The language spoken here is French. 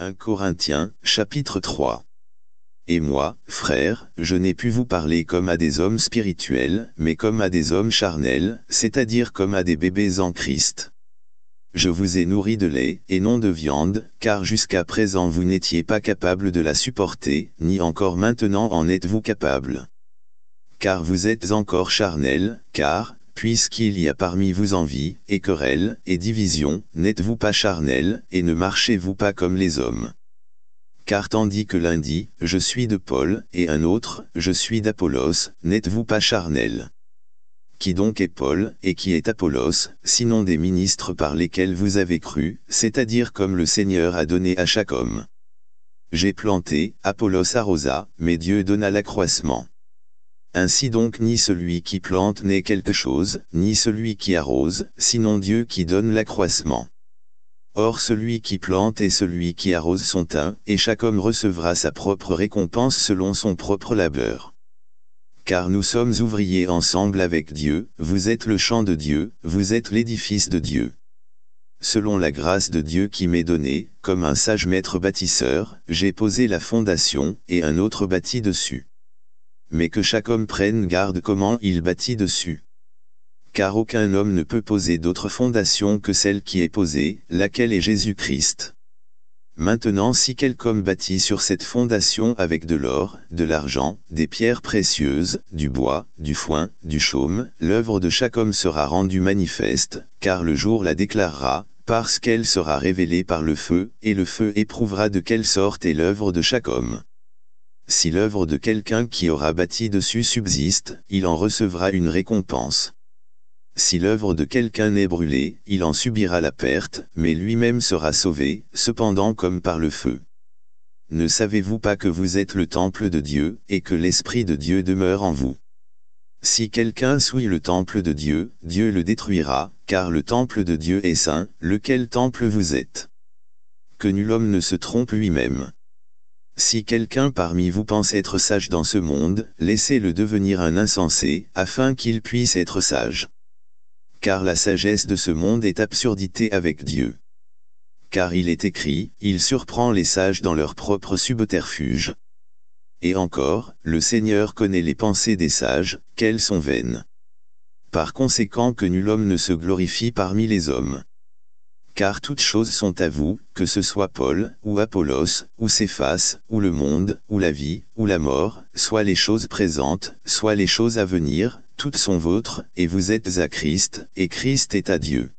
1 Corinthiens, chapitre 3. Et moi, frère, je n'ai pu vous parler comme à des hommes spirituels, mais comme à des hommes charnels, c'est-à-dire comme à des bébés en Christ. Je vous ai nourri de lait, et non de viande, car jusqu'à présent vous n'étiez pas capable de la supporter, ni encore maintenant en êtes-vous capable. Car vous êtes encore charnels, car, puisqu'il y a parmi vous envie, et querelle, et division, n'êtes-vous pas charnel, et ne marchez-vous pas comme les hommes. Car tandis que l'un dit, je suis de Paul, et un autre, je suis d'Apollos, n'êtes-vous pas charnel qui donc est Paul, et qui est Apollos, sinon des ministres par lesquels vous avez cru, c'est-à-dire comme le Seigneur a donné à chaque homme. J'ai planté, Apollos arrosa, mais Dieu donna l'accroissement. Ainsi donc ni celui qui plante n'est quelque chose, ni celui qui arrose, sinon Dieu qui donne l'accroissement. Or celui qui plante et celui qui arrose sont un, et chaque homme recevra sa propre récompense selon son propre labeur. Car nous sommes ouvriers ensemble avec Dieu, vous êtes le champ de Dieu, vous êtes l'édifice de Dieu. Selon la grâce de Dieu qui m'est donnée, comme un sage maître bâtisseur, j'ai posé la fondation, et un autre bâti dessus mais que chaque homme prenne garde comment il bâtit dessus. Car aucun homme ne peut poser d'autre fondation que celle qui est posée, laquelle est Jésus-Christ. Maintenant si quelque homme bâtit sur cette fondation avec de l'or, de l'argent, des pierres précieuses, du bois, du foin, du chaume, l'œuvre de chaque homme sera rendue manifeste, car le jour la déclarera, parce qu'elle sera révélée par le feu, et le feu éprouvera de quelle sorte est l'œuvre de chaque homme si l'œuvre de quelqu'un qui aura bâti dessus subsiste, il en recevra une récompense. Si l'œuvre de quelqu'un est brûlée, il en subira la perte, mais lui-même sera sauvé, cependant comme par le feu. Ne savez-vous pas que vous êtes le temple de Dieu, et que l'Esprit de Dieu demeure en vous Si quelqu'un souille le temple de Dieu, Dieu le détruira, car le temple de Dieu est saint, lequel temple vous êtes. Que nul homme ne se trompe lui-même. Si quelqu'un parmi vous pense être sage dans ce monde, laissez-le devenir un insensé, afin qu'il puisse être sage. Car la sagesse de ce monde est absurdité avec Dieu. Car il est écrit, il surprend les sages dans leur propre subterfuge. Et encore, le Seigneur connaît les pensées des sages, qu'elles sont vaines. Par conséquent que nul homme ne se glorifie parmi les hommes car toutes choses sont à vous, que ce soit Paul, ou Apollos, ou Céphas, ou le monde, ou la vie, ou la mort, soit les choses présentes, soit les choses à venir, toutes sont vôtres, et vous êtes à Christ, et Christ est à Dieu.